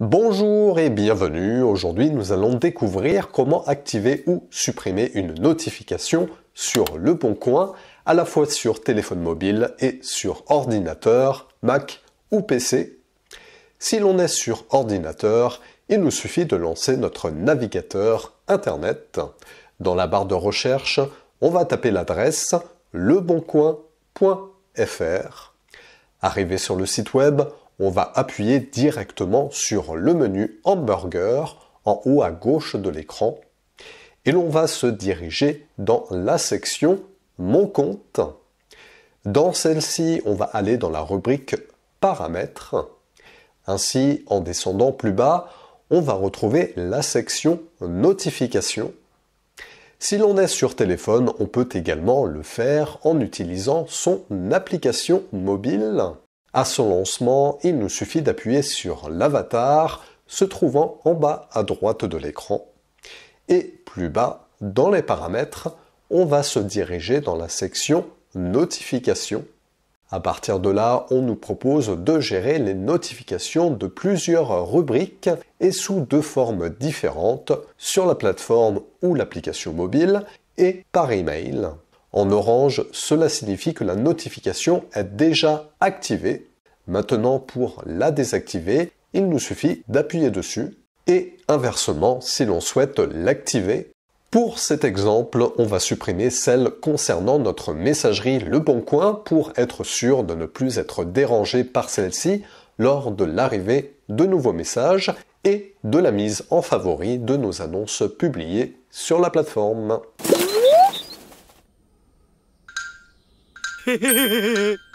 Bonjour et bienvenue. Aujourd'hui, nous allons découvrir comment activer ou supprimer une notification sur Le à la fois sur téléphone mobile et sur ordinateur, Mac ou PC. Si l'on est sur ordinateur, il nous suffit de lancer notre navigateur Internet. Dans la barre de recherche, on va taper l'adresse leboncoin.fr. Arrivé sur le site web, on va appuyer directement sur le menu Hamburger en haut à gauche de l'écran et l'on va se diriger dans la section Mon compte. Dans celle-ci, on va aller dans la rubrique Paramètres. Ainsi, en descendant plus bas, on va retrouver la section Notifications. Si l'on est sur téléphone, on peut également le faire en utilisant son application mobile. À son lancement, il nous suffit d'appuyer sur l'avatar se trouvant en bas à droite de l'écran. Et plus bas, dans les paramètres, on va se diriger dans la section Notifications. À partir de là, on nous propose de gérer les notifications de plusieurs rubriques et sous deux formes différentes, sur la plateforme ou l'application mobile et par email. En orange, cela signifie que la notification est déjà activée. Maintenant, pour la désactiver, il nous suffit d'appuyer dessus et inversement si l'on souhaite l'activer. Pour cet exemple, on va supprimer celle concernant notre messagerie Le Bon Coin pour être sûr de ne plus être dérangé par celle-ci lors de l'arrivée de nouveaux messages et de la mise en favori de nos annonces publiées sur la plateforme. 嘿嘿嘿嘿嘿。